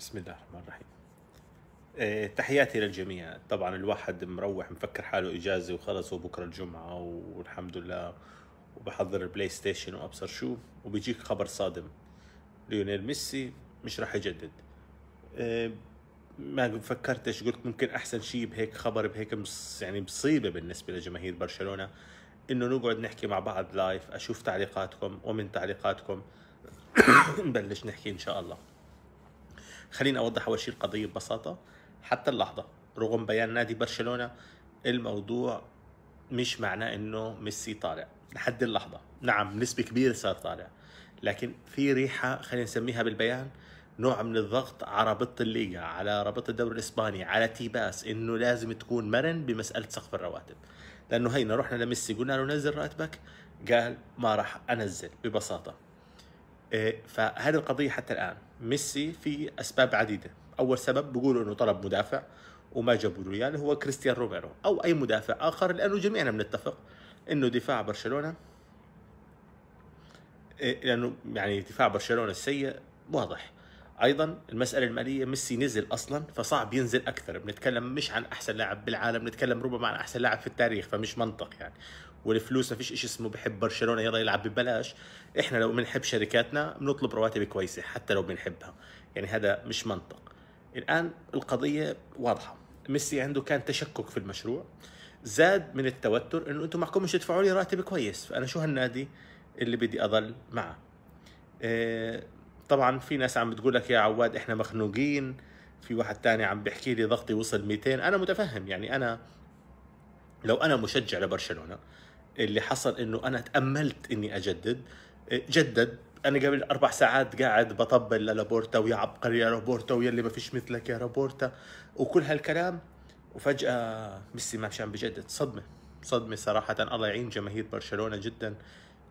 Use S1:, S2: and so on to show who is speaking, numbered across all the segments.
S1: بسم الله الرحمن الرحيم آه، تحياتي للجميع طبعا الواحد مروح مفكر حاله اجازه وخلص وبكره الجمعه والحمد لله وبحضر البلاي ستيشن وابصر شو وبيجيك خبر صادم ليونيل ميسي مش راح يجدد آه، ما فكرتش قلت ممكن احسن شيء بهيك خبر بهيك يعني مصيبه بالنسبه لجماهير برشلونه انه نقعد نحكي مع بعض لايف اشوف تعليقاتكم ومن تعليقاتكم نبلش نحكي ان شاء الله خليني اوضح اول شيء القضيه ببساطه حتى اللحظه رغم بيان نادي برشلونه الموضوع مش معناه انه ميسي طالع لحد اللحظه نعم نسبه كبيره صار طالع لكن في ريحه خلينا نسميها بالبيان نوع من الضغط على رابطه الليغا على رابطه الدوري الاسباني على تيباس انه لازم تكون مرن بمساله سقف الرواتب لانه هينا رحنا لميسي قلنا له نزل راتبك قال ما راح انزل ببساطه إيه، فهذه القضية حتى الآن ميسي في أسباب عديدة أول سبب بيقولوا أنه طلب مدافع وما جابوا له يعني هو كريستيان روميرو أو أي مدافع آخر لأنه جميعنا بنتفق أنه دفاع برشلونة إيه، لأنه يعني دفاع برشلونة السيء واضح ايضا المساله الماليه ميسي نزل اصلا فصعب ينزل اكثر بنتكلم مش عن احسن لاعب بالعالم بنتكلم ربما عن احسن لاعب في التاريخ فمش منطق يعني والفلوس ما فيش شيء اسمه بحب برشلونه يلا يلعب ببلاش احنا لو بنحب شركاتنا بنطلب رواتب كويسه حتى لو بنحبها يعني هذا مش منطق الان القضيه واضحه ميسي عنده كان تشكك في المشروع زاد من التوتر انه انتم معكم مش تدفعوا لي راتب كويس فانا شو هالنادي اللي بدي اضل معه آه، طبعا في ناس عم بتقول لك يا عواد احنا مخنوقين في واحد تاني عم بيحكي لي ضغطي وصل 200 انا متفهم يعني انا لو انا مشجع لبرشلونه اللي حصل انه انا تاملت اني اجدد جدد انا قبل اربع ساعات قاعد بطبل للابورتا ويا عبقري يا رابورتا ويا اللي ما فيش مثلك يا رابورتا وكل هالكلام وفجاه ميسي ما مش عم بجدد صدمه صدمه صراحه الله يعين جماهير برشلونه جدا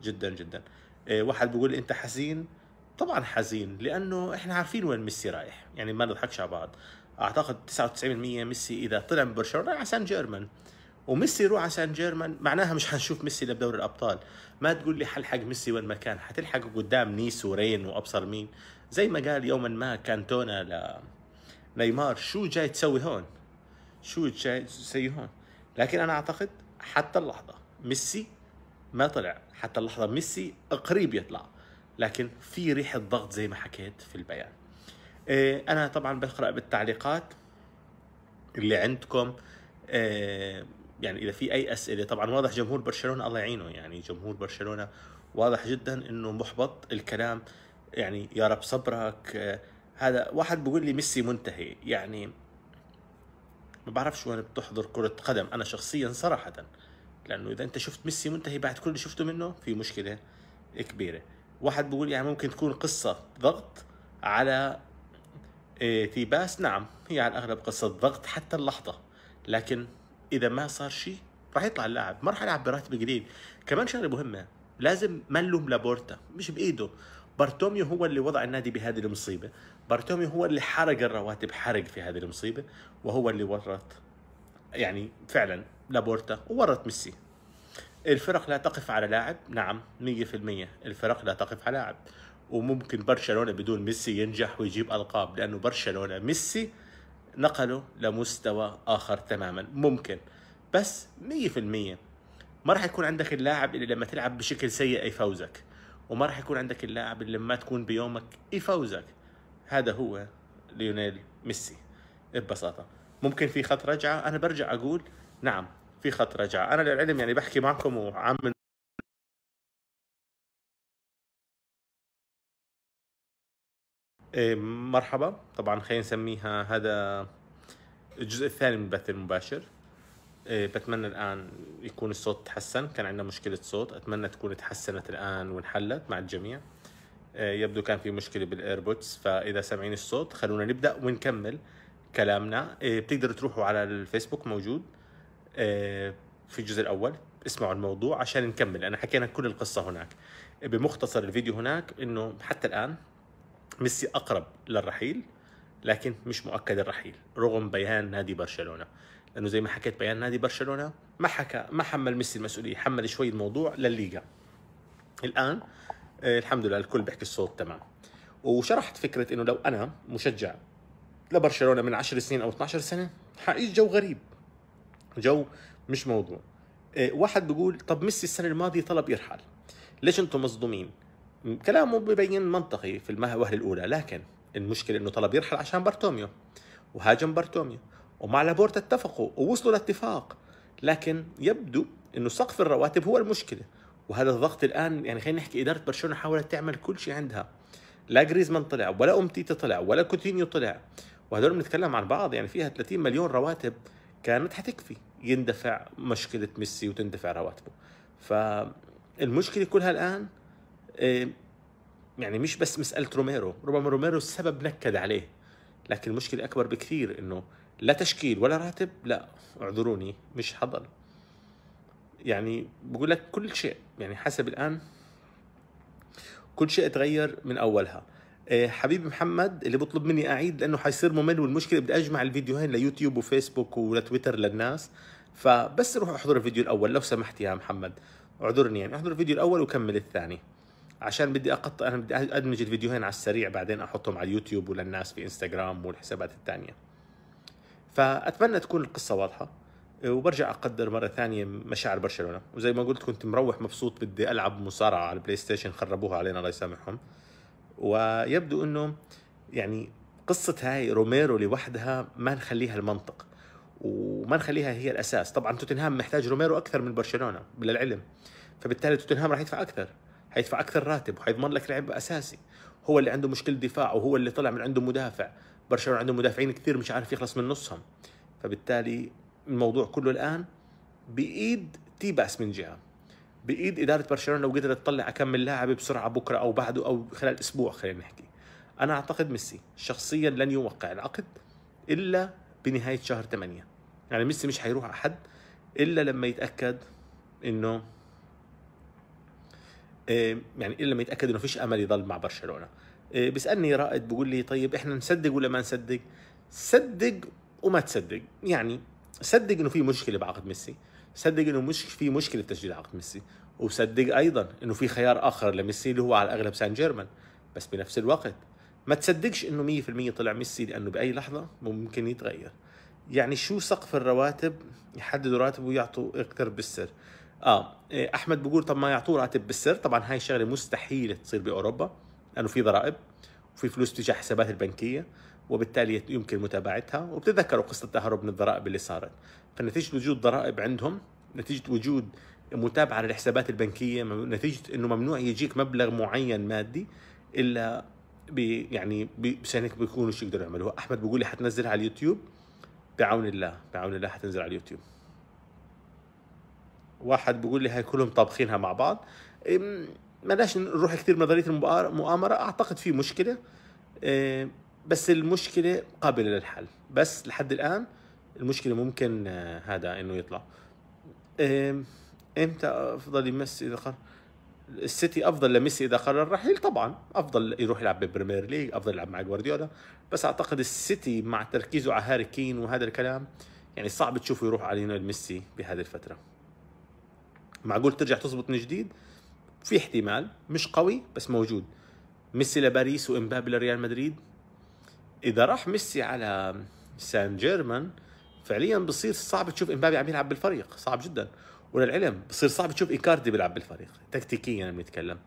S1: جدا جدا إيه، واحد بيقول انت حزين طبعا حزين لانه احنا عارفين وين ميسي رايح يعني ما نضحكش على بعض اعتقد 99% ميسي اذا طلع من برشلونه رايح على سان جيرمان وميسي يروح على سان جيرمان معناها مش حنشوف ميسي الا بدوري الابطال ما تقول لي حلحق ميسي وين ما كان حتلحق قدام نيس ورين وابصر مين زي ما قال يوما ما كانتونا ل نيمار شو جاي تسوي هون شو جاي تسوي هون لكن انا اعتقد حتى اللحظه ميسي ما طلع حتى اللحظه ميسي قريب يطلع لكن في ريحه ضغط زي ما حكيت في البيان آه، انا طبعا بقرا بالتعليقات اللي عندكم آه، يعني اذا في اي اسئله طبعا واضح جمهور برشلونه الله يعينه يعني جمهور برشلونه واضح جدا انه محبط الكلام يعني يا رب صبرك آه، هذا واحد بيقول لي ميسي منتهي يعني ما بعرفش وين بتحضر كرة قدم أنا شخصيا صراحة لأنه إذا أنت شفت ميسي منتهي بعد كل اللي شفته منه في مشكلة كبيرة واحد بيقول يعني ممكن تكون قصة ضغط على آه، تيباس نعم هي على الأغلب قصة ضغط حتى اللحظة لكن إذا ما صار شيء راح يطلع اللاعب ما راح يلعب براتب قليل كمان شغلة مهمة لازم ما نلوم لابورتا مش بإيده بارتوميو هو اللي وضع النادي بهذه المصيبة بارتوميو هو اللي حرق الرواتب حرق في هذه المصيبة وهو اللي ورط يعني فعلا لابورتا وورط ميسي الفرق لا تقف على لاعب نعم 100% الفرق لا تقف على لاعب وممكن برشلونه بدون ميسي ينجح ويجيب القاب لانه برشلونه ميسي نقله لمستوى اخر تماما ممكن بس 100% ما راح يكون عندك اللاعب اللي لما تلعب بشكل سيء يفوزك وما راح يكون عندك اللاعب اللي لما تكون بيومك يفوزك هذا هو ليونيل ميسي ببساطه ممكن في خط رجعه انا برجع اقول نعم في خط رجعه انا للعلم يعني بحكي معكم وعم إيه، مرحبا طبعا خلينا نسميها هذا الجزء الثاني من البث المباشر إيه، بتمنى الان يكون الصوت تحسن كان عندنا مشكله صوت اتمنى تكون تحسنت الان وانحلت مع الجميع إيه، يبدو كان في مشكله بالايربودز فاذا سامعين الصوت خلونا نبدا ونكمل كلامنا بتقدروا تروحوا على الفيسبوك موجود آه، في الجزء الاول اسمعوا الموضوع عشان نكمل انا حكينا كل القصه هناك بمختصر الفيديو هناك انه حتى الان ميسي اقرب للرحيل لكن مش مؤكد الرحيل رغم بيان نادي برشلونه لانه زي ما حكيت بيان نادي برشلونه ما حكى ما حمل ميسي المسؤوليه حمل شوي الموضوع للليغا الان آه، الحمد لله الكل بيحكي الصوت تمام وشرحت فكره انه لو انا مشجع لبرشلونه من 10 سنين او 12 سنه حقيقي جو غريب جو مش موضوع إيه، واحد بيقول طب ميسي السنه الماضيه طلب يرحل ليش انتم مصدومين كلامه ببين منطقي في المهوله الاولى لكن المشكله انه طلب يرحل عشان بارتوميو وهاجم بارتوميو ومع لابورتا اتفقوا ووصلوا لاتفاق لكن يبدو انه سقف الرواتب هو المشكله وهذا الضغط الان يعني خلينا نحكي اداره برشلونه حاولت تعمل كل شيء عندها لا جريزمان طلع ولا امتيتي طلع ولا كوتينيو طلع وهدول بنتكلم عن بعض يعني فيها 30 مليون رواتب كانت حتكفي يندفع مشكلة ميسي وتندفع رواتبه فالمشكلة كلها الآن إيه، يعني مش بس مسألة روميرو ربما روميرو السبب نكد عليه لكن المشكلة أكبر بكثير إنه لا تشكيل ولا راتب لا اعذروني مش حضر يعني بقول لك كل شيء يعني حسب الآن كل شيء تغير من أولها آه، حبيبي محمد اللي بطلب مني اعيد لانه حيصير ممل والمشكله بدي اجمع الفيديوهين ليوتيوب وفيسبوك ولتويتر للناس فبس روح احضر الفيديو الاول لو سمحت يا محمد اعذرني يعني احضر الفيديو الاول وكمل الثاني عشان بدي اقطع انا بدي ادمج الفيديوهين على السريع بعدين احطهم على اليوتيوب وللناس في انستغرام والحسابات الثانيه فاتمنى تكون القصه واضحه وبرجع اقدر مره ثانيه مشاعر برشلونه وزي ما قلت كنت مروح مبسوط بدي العب مصارعه على البلاي ستيشن خربوها علينا الله يسامحهم ويبدو انه يعني قصة هاي روميرو لوحدها ما نخليها المنطق وما نخليها هي الاساس طبعا توتنهام محتاج روميرو اكثر من برشلونه للعلم فبالتالي توتنهام راح يدفع اكثر حيدفع اكثر راتب وحيضمن لك لعب اساسي هو اللي عنده مشكله دفاع وهو اللي طلع من عنده مدافع برشلونه عنده مدافعين كثير مش عارف يخلص من نصهم فبالتالي الموضوع كله الان بايد تيباس من جهه بايد اداره برشلونه لو قدرت تطلع كم من لاعب بسرعه بكره او بعده او خلال اسبوع خلينا نحكي انا اعتقد ميسي شخصيا لن يوقع العقد الا بنهايه شهر 8 يعني ميسي مش على احد الا لما يتاكد انه آه، يعني الا لما يتاكد انه فيش امل يضل مع برشلونه آه، بيسالني رائد بيقول لي طيب احنا نصدق ولا ما نصدق صدق وما تصدق يعني صدق انه في مشكله بعقد ميسي صدق انه مش في مشكله تسجيل عقد ميسي وصدق ايضا انه في خيار اخر لميسي اللي هو على الاغلب سان جيرمان بس بنفس الوقت ما تصدقش انه 100% طلع ميسي لانه باي لحظه ممكن يتغير يعني شو سقف الرواتب يحددوا راتبه ويعطوا اكثر بالسر اه إيه، احمد بقول طب ما يعطوه راتب بالسر طبعا هاي الشغله مستحيله تصير باوروبا لانه في ضرائب وفي فلوس تجاه حسابات البنكيه وبالتالي يمكن متابعتها وبتتذكروا قصة التهرب من الضرائب اللي صارت فنتيجة وجود ضرائب عندهم نتيجة وجود متابعة للحسابات البنكية نتيجة أنه ممنوع يجيك مبلغ معين مادي إلا بي يعني بسنك بيكونوا شو يقدروا يعملوها أحمد بيقول لي حتنزلها على اليوتيوب بعون الله بعون الله حتنزل على اليوتيوب واحد بيقول لي هاي كلهم طابخينها مع بعض ما نروح كثير نظريه المؤامره اعتقد في مشكله بس المشكله قابله للحل بس لحد الان المشكله ممكن آه، هذا انه يطلع امتى افضل يمسي اذا قرر السيتي افضل لميسي اذا قرر الرحيل طبعا افضل يروح يلعب بالبريمير ليج افضل يلعب مع جوارديولا بس اعتقد السيتي مع تركيزه على هاري كين وهذا الكلام يعني صعب تشوفه يروح على ليونيل ميسي بهذه الفتره معقول ترجع تظبط من جديد في احتمال مش قوي بس موجود ميسي لباريس وامبابي لريال مدريد اذا راح ميسي على سان جيرمان فعليا بصير صعب تشوف امبابي عم يلعب بالفريق صعب جدا وللعلم بصير صعب تشوف ايكاردي بيلعب بالفريق تكتيكيا بنتكلم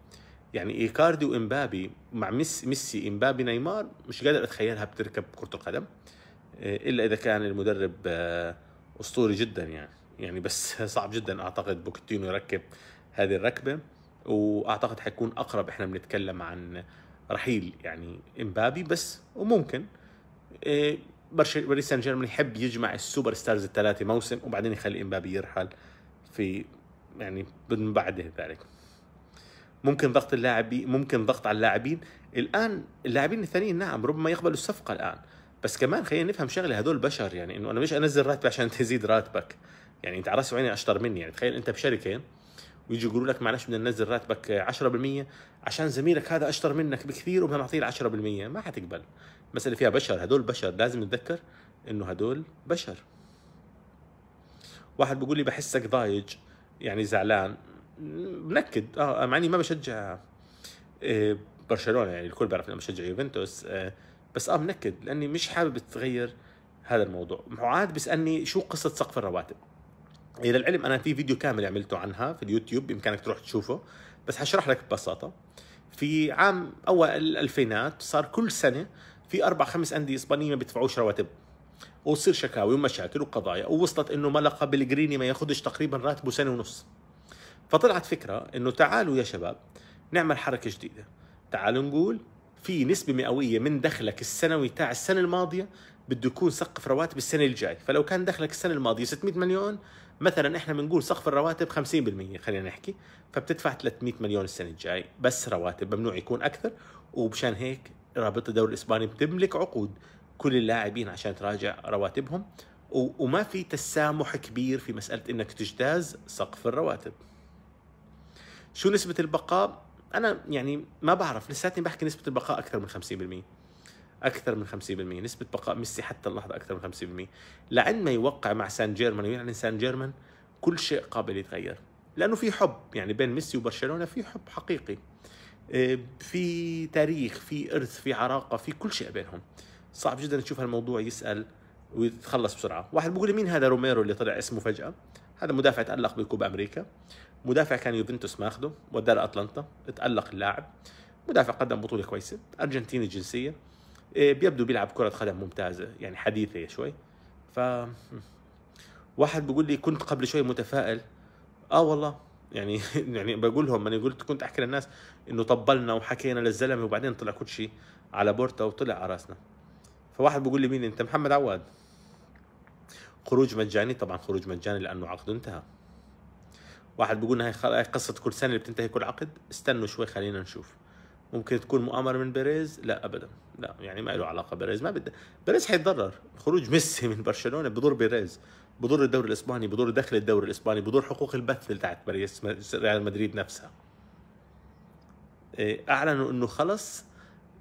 S1: يعني ايكاردي وامبابي مع ميسي ميسي امبابي نيمار مش قادر اتخيلها بتركب كره القدم آه، الا اذا كان المدرب آه، اسطوري جدا يعني يعني بس صعب جدا اعتقد بوكتينو يركب هذه الركبه واعتقد حيكون اقرب احنا بنتكلم عن رحيل يعني امبابي بس وممكن إيه، باريس سان جيرمان يحب يجمع السوبر ستارز الثلاثه موسم وبعدين يخلي امبابي يرحل في يعني من بعد ذلك ممكن ضغط اللاعبين ممكن ضغط على اللاعبين الان اللاعبين الثانيين نعم ربما يقبلوا الصفقه الان بس كمان خلينا نفهم شغله هذول بشر يعني انه انا مش انزل راتبي عشان تزيد راتبك يعني انت على راسي وعيني اشطر مني يعني تخيل انت بشركه ويجي يقولوا لك معلش بدنا ننزل راتبك 10% عشان زميلك هذا اشطر منك بكثير وبدنا نعطيه 10% ما حتقبل مساله فيها بشر هدول بشر لازم نتذكر انه هدول بشر واحد بيقول لي بحسك ضايج يعني زعلان بنكد اه مع اني ما بشجع آه، برشلونه يعني الكل بيعرف اني بشجع يوفنتوس آه، بس اه بنكد لاني مش حابب تغير هذا الموضوع معاد بيسالني شو قصه سقف الرواتب الى العلم انا في فيديو كامل عملته عنها في اليوتيوب بامكانك تروح تشوفه بس حشرح لك ببساطه في عام اول الالفينات صار كل سنه في اربع خمس انديه اسبانيه ما بيدفعوش رواتب وتصير شكاوي ومشاكل وقضايا ووصلت انه ملقا بالجريني ما ياخذش تقريبا راتبه سنه ونص فطلعت فكره انه تعالوا يا شباب نعمل حركه جديده تعالوا نقول في نسبة مئوية من دخلك السنوي تاع السنة الماضية بده يكون سقف رواتب السنة الجاي فلو كان دخلك السنة الماضية 600 مليون مثلا احنا بنقول سقف الرواتب 50% خلينا نحكي فبتدفع 300 مليون السنه الجاي بس رواتب ممنوع يكون اكثر وبشان هيك رابطه الدوري الاسباني بتملك عقود كل اللاعبين عشان تراجع رواتبهم وما في تسامح كبير في مساله انك تجتاز سقف الرواتب شو نسبه البقاء انا يعني ما بعرف لساتني بحكي نسبه البقاء اكثر من 50% اكثر من 50% نسبه بقاء ميسي حتى اللحظه اكثر من 50% لعند ما يوقع مع سان جيرمان ويعلن سان جيرمان كل شيء قابل يتغير لانه في حب يعني بين ميسي وبرشلونه في حب حقيقي آه، في تاريخ في ارث في عراقه في كل شيء بينهم صعب جدا تشوف هالموضوع يسال ويتخلص بسرعه واحد بيقول لي مين هذا روميرو اللي طلع اسمه فجاه هذا مدافع تالق بكوب امريكا مدافع كان يوفنتوس ماخده وداه لاتلانتا تالق اللاعب مدافع قدم بطوله كويسه ارجنتيني الجنسيه إيه، بيبدو بيلعب كرة قدم ممتازة يعني حديثة شوي ف واحد بيقول لي كنت قبل شوي متفائل اه والله يعني يعني بقول لهم انا قلت كنت احكي للناس انه طبلنا وحكينا للزلمه وبعدين طلع كل شيء على بورتا وطلع على راسنا فواحد بيقول لي مين انت محمد عواد خروج مجاني طبعا خروج مجاني لانه عقده انتهى واحد بيقول هاي قصه كل سنه اللي بتنتهي كل عقد استنوا شوي خلينا نشوف ممكن تكون مؤامره من بيريز لا ابدا لا يعني ما له علاقه بيريز ما بده بيريز حيتضرر خروج ميسي من برشلونه بضر بيريز بضر الدوري الاسباني بضر دخل الدوري الاسباني بضر حقوق البث بتاعت باريس ريال مدريد نفسها إيه، اعلنوا انه خلص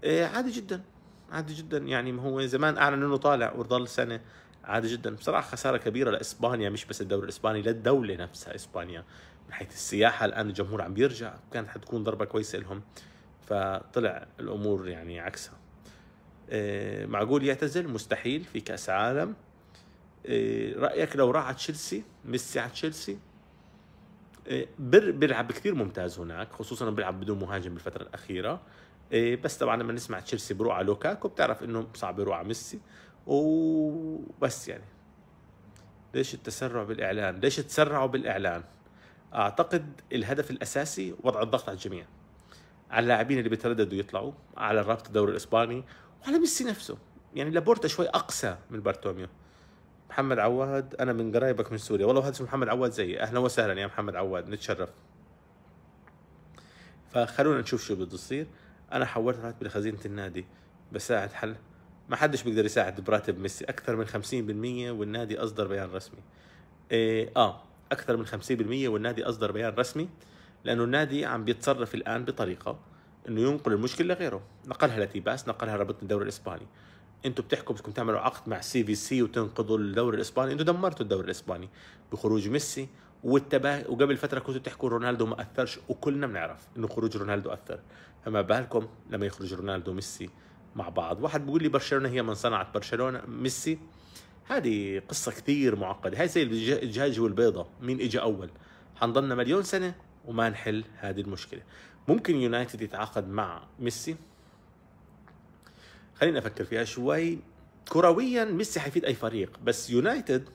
S1: إيه، عادي جدا عادي جدا يعني ما هو زمان اعلن انه طالع وضل سنه عادي جدا بصراحه خساره كبيره لاسبانيا مش بس الدوري الاسباني للدوله نفسها اسبانيا من حيث السياحه الان الجمهور عم بيرجع كانت حتكون ضربه كويسه لهم فطلع الامور يعني عكسها إيه، معقول يعتزل مستحيل في كاس عالم إيه، رايك لو راح على تشيلسي ميسي على تشيلسي إيه، بيلعب كثير ممتاز هناك خصوصا بيلعب بدون مهاجم بالفتره الاخيره بس طبعا لما نسمع تشيلسي بروح على لوكاكو بتعرف انه صعب يروح على ميسي وبس يعني ليش التسرع بالاعلان ليش تسرعوا بالاعلان اعتقد الهدف الاساسي وضع الضغط على الجميع على اللاعبين اللي بيترددوا يطلعوا على الرابط الدوري الاسباني وعلى ميسي نفسه يعني لابورتا شوي اقسى من بارتوميو محمد عواد انا من قرايبك من سوريا والله هذا محمد عواد زيي اهلا وسهلا يا محمد عواد نتشرف فخلونا نشوف شو بده يصير انا حولت راتبي لخزينه النادي بساعد حل ما حدش بيقدر يساعد براتب ميسي اكثر من 50% والنادي اصدر بيان رسمي إيه اه اكثر من 50% والنادي اصدر بيان رسمي لانه النادي عم بيتصرف الان بطريقه انه ينقل المشكله لغيره نقلها لتيباس نقلها لربط الدوري الاسباني انتم بتحكوا بدكم تعملوا عقد مع السي في سي وتنقضوا الدوري الاسباني انتم دمرتوا الدوري الاسباني بخروج ميسي والتباه وقبل فتره كنتوا تحكوا رونالدو ما اثرش وكلنا بنعرف انه خروج رونالدو اثر فما بالكم لما يخرج رونالدو وميسي مع بعض واحد بيقول لي برشلونه هي من صنعت برشلونه ميسي هذه قصه كثير معقده هاي زي الدجاج والبيضه مين اجى اول حنضلنا مليون سنه وما نحل هذه المشكله ممكن يونايتد يتعاقد مع ميسي خلينا افكر فيها شوي كرويا ميسي حيفيد اي فريق بس يونايتد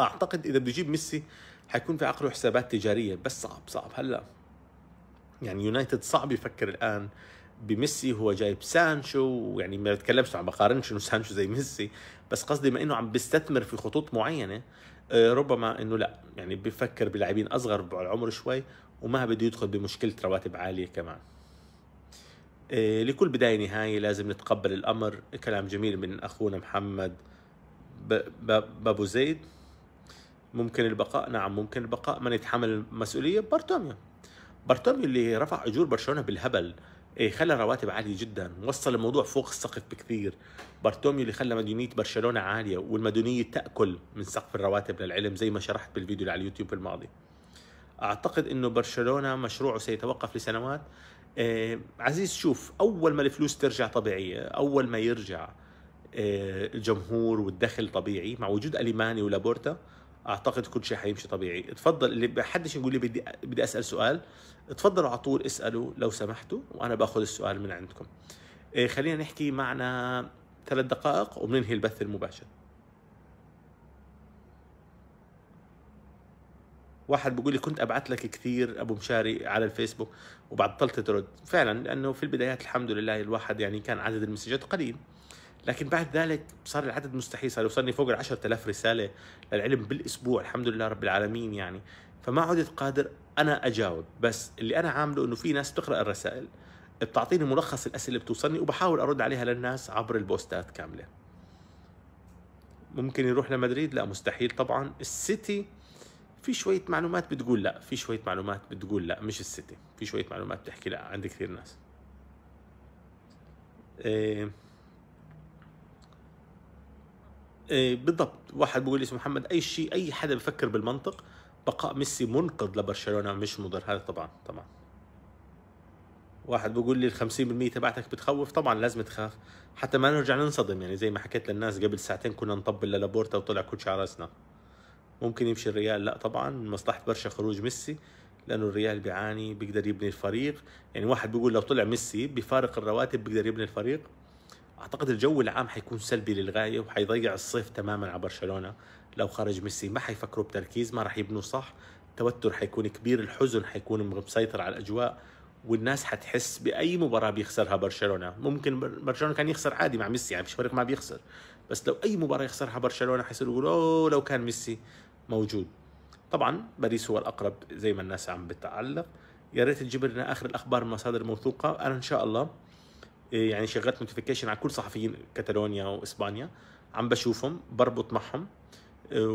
S1: اعتقد اذا بده يجيب ميسي حيكون في عقله حسابات تجاريه بس صعب صعب هلا يعني يونايتد صعب يفكر الان بميسي هو جايب سانشو يعني ما بتكلمش عم بقارنش انه سانشو زي ميسي بس قصدي ما انه عم بيستثمر في خطوط معينه آه، ربما انه لا يعني بفكر بلاعبين اصغر بالعمر شوي وما بده يدخل بمشكله رواتب عاليه كمان آه، لكل بدايه نهايه لازم نتقبل الامر كلام جميل من اخونا محمد بابو زيد ممكن البقاء نعم ممكن البقاء من يتحمل المسؤوليه بارتوميو بارتوميو اللي رفع اجور برشلونه بالهبل إيه خلى الرواتب عالية جدا وصل الموضوع فوق السقف بكثير بارتوميو اللي خلى مديونية برشلونة عالية والمديونية تأكل من سقف الرواتب للعلم زي ما شرحت بالفيديو اللي على اليوتيوب الماضي أعتقد أنه برشلونة مشروعه سيتوقف لسنوات إيه عزيز شوف أول ما الفلوس ترجع طبيعية أول ما يرجع إيه الجمهور والدخل طبيعي مع وجود أليماني ولابورتا اعتقد كل شيء حيمشي طبيعي اتفضل اللي ما حدش يقول لي بدي بدي اسال سؤال اتفضلوا على طول اسالوا لو سمحتوا وانا باخذ السؤال من عندكم إيه خلينا نحكي معنا ثلاث دقائق وبننهي البث المباشر واحد بيقول لي كنت ابعت لك كثير ابو مشاري على الفيسبوك وبطلت ترد فعلا لانه في البدايات الحمد لله الواحد يعني كان عدد المسجات قليل لكن بعد ذلك صار العدد مستحيل صار يوصلني فوق ال 10000 رساله للعلم بالاسبوع الحمد لله رب العالمين يعني فما عدت قادر انا اجاوب بس اللي انا عامله انه في ناس بتقرا الرسائل بتعطيني ملخص الاسئله اللي بتوصلني وبحاول ارد عليها للناس عبر البوستات كامله ممكن يروح لمدريد لا مستحيل طبعا السيتي في شوية معلومات بتقول لا في شوية معلومات بتقول لا مش السيتي في شوية معلومات بتحكي لا عند كثير ناس إيه إيه، بالضبط واحد لي اسمه محمد اي شيء اي حدا بفكر بالمنطق بقاء ميسي منقذ لبرشلونه مش مضر هذا طبعا طبعا واحد بيقول لي ال 50% تبعتك بتخوف طبعا لازم تخاف حتى ما نرجع ننصدم يعني زي ما حكيت للناس قبل ساعتين كنا نطبل للابورتا وطلع كل شيء على راسنا ممكن يمشي الريال لا طبعا مصلحه برشا خروج ميسي لانه الريال بيعاني بيقدر يبني الفريق يعني واحد بيقول لو طلع ميسي بفارق الرواتب بيقدر يبني الفريق اعتقد الجو العام حيكون سلبي للغايه وحيضيع الصيف تماما على برشلونه لو خرج ميسي ما حيفكروا بتركيز ما راح يبنوا صح التوتر حيكون كبير الحزن حيكون مسيطر على الاجواء والناس حتحس باي مباراه بيخسرها برشلونه ممكن برشلونه كان يخسر عادي مع ميسي يعني مش فريق ما بيخسر بس لو اي مباراه يخسرها برشلونه حيصيروا يقولوا لو كان ميسي موجود طبعا باريس هو الاقرب زي ما الناس عم بتعلق يا ريت تجيب لنا اخر الاخبار من مصادر موثوقه انا ان شاء الله إيه، يعني شغلت نوتيفيكيشن على كل صحفيين كاتالونيا واسبانيا عم بشوفهم بربط معهم إيه،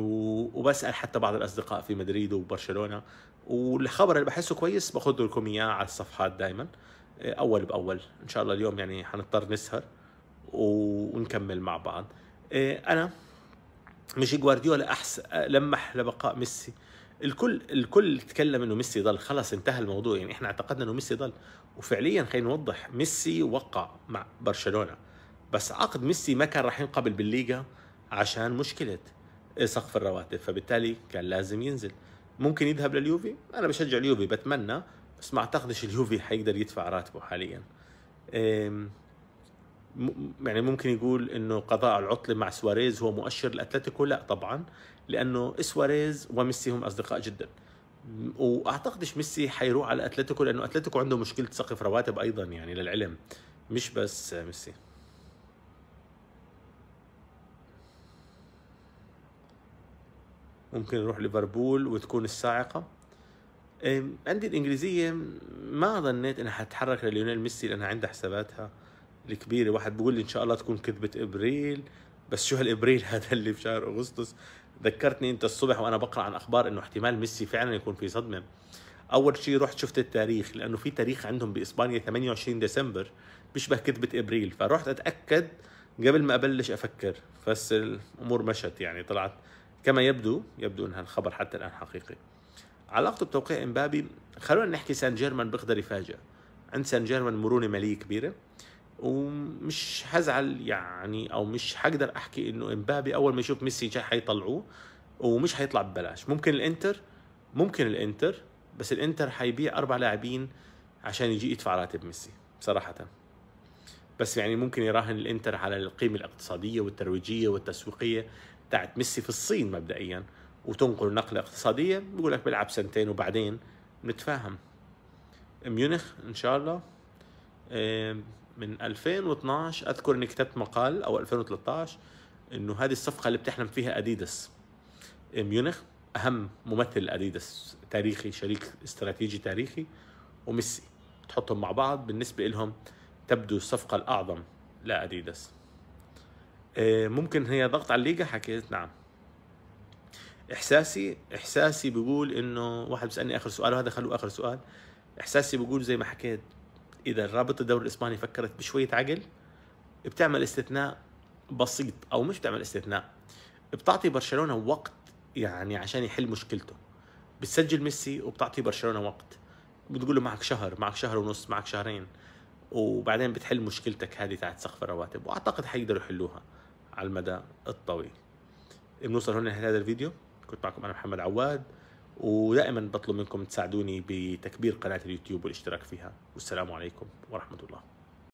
S1: وبسال حتى بعض الاصدقاء في مدريد وبرشلونه والخبر اللي بحسه كويس باخذ لكم اياه على الصفحات دائما إيه، اول باول ان شاء الله اليوم يعني حنضطر نسهر ونكمل مع بعض انا مش جوارديولا احسن لمح لبقاء ميسي الكل الكل تكلم انه ميسي ضل خلاص انتهى الموضوع يعني احنا اعتقدنا انه ميسي ضل وفعليا خلينا نوضح ميسي وقع مع برشلونه بس عقد ميسي ما كان راح ينقبل بالليغا عشان مشكله سقف الرواتب فبالتالي كان لازم ينزل ممكن يذهب لليوفي انا بشجع اليوفي بتمنى بس ما اعتقدش اليوفي حيقدر يدفع راتبه حاليا يعني ممكن يقول انه قضاء العطله مع سواريز هو مؤشر لاتلتيكو لا طبعا لانه سواريز وميسي هم اصدقاء جدا واعتقدش ميسي حيروح على اتلتيكو لانه اتلتيكو عنده مشكله سقف رواتب ايضا يعني للعلم مش بس ميسي ممكن يروح ليفربول وتكون الصاعقه إيه، عندي الانجليزيه ما ظنيت انها حتتحرك لليونيل ميسي لانها عندها حساباتها الكبيره واحد بيقول لي ان شاء الله تكون كذبه ابريل بس شو هالابريل هذا اللي بشهر اغسطس ذكرتني انت الصبح وانا بقرا عن اخبار انه احتمال ميسي فعلا يكون في صدمه اول شيء رحت شفت التاريخ لانه في تاريخ عندهم باسبانيا 28 ديسمبر بيشبه كذبه ابريل فرحت اتاكد قبل ما ابلش افكر بس الامور مشت يعني طلعت كما يبدو يبدو ان هالخبر حتى الان حقيقي علاقته بتوقيع امبابي خلونا نحكي سان جيرمان بيقدر يفاجئ عند سان جيرمان مرونه ماليه كبيره ومش هزعل يعني او مش هقدر احكي انه امبابي اول ما يشوف ميسي جاي حيطلعوه ومش حيطلع ببلاش ممكن الانتر ممكن الانتر بس الانتر حيبيع اربع لاعبين عشان يجي يدفع راتب ميسي بصراحه بس يعني ممكن يراهن الانتر على القيمه الاقتصاديه والترويجيه والتسويقيه تاعت ميسي في الصين مبدئيا وتنقل نقله اقتصاديه بقول لك بلعب سنتين وبعدين نتفاهم ميونخ ان شاء الله من 2012 اذكر اني كتبت مقال او 2013 انه هذه الصفقه اللي بتحلم فيها اديداس إيه، ميونخ اهم ممثل اديداس تاريخي شريك استراتيجي تاريخي وميسي تحطهم مع بعض بالنسبه لهم تبدو الصفقه الاعظم لاديداس إيه، ممكن هي ضغط على الليجا حكيت نعم احساسي احساسي بيقول انه واحد بيسالني اخر سؤال وهذا خلوه اخر سؤال احساسي بيقول زي ما حكيت اذا رابطه الدوري الاسباني فكرت بشويه عقل بتعمل استثناء بسيط او مش بتعمل استثناء بتعطي برشلونه وقت يعني عشان يحل مشكلته بتسجل ميسي وبتعطي برشلونه وقت بتقول له معك شهر معك شهر ونص معك شهرين وبعدين بتحل مشكلتك هذه تاعت سقف الرواتب واعتقد حيقدروا يحلوها على المدى الطويل بنوصل هنا لنهايه هذا الفيديو كنت معكم انا محمد عواد ودائما بطلب منكم تساعدوني بتكبير قناة اليوتيوب والاشتراك فيها والسلام عليكم ورحمة الله